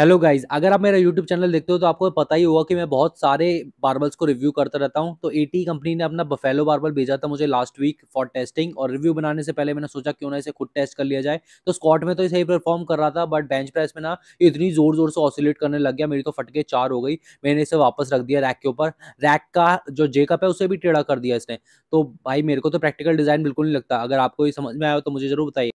hello guys अगर आप मेरा यूट्यूब चैनल देखते हो तो आपको पता ही होगा कि मैं बहुत सारे बार्बल्स को रिव्यू करता रहता हूं तो एटी कंपनी ने अपना बफेलो बार्बल भेजा था मुझे लास्ट वीक फॉर टेस्टिंग और रिव्यू बनाने से पहले मैंने सोचा क्यों ना इसे खुद टेस्ट कर लिया जाए तो स्कॉट में तो सही परफॉर्म कर रहा था बट बेंच प्रेस में ना इतनी जोर जोर से ऑसिलेट करने लग गया मेरी तो फटके चार हो गई मैंने इसे वापस रख दिया रैक के ऊपर रैक का जो जे कप है उसे भी टेढ़ा कर दिया इसने तो भाई मेरे को तो प्रैक्टिकल डिज़ाइन बिल्कुल नहीं लगता अगर आपको समझ में आया तो मुझे जरूर बताइए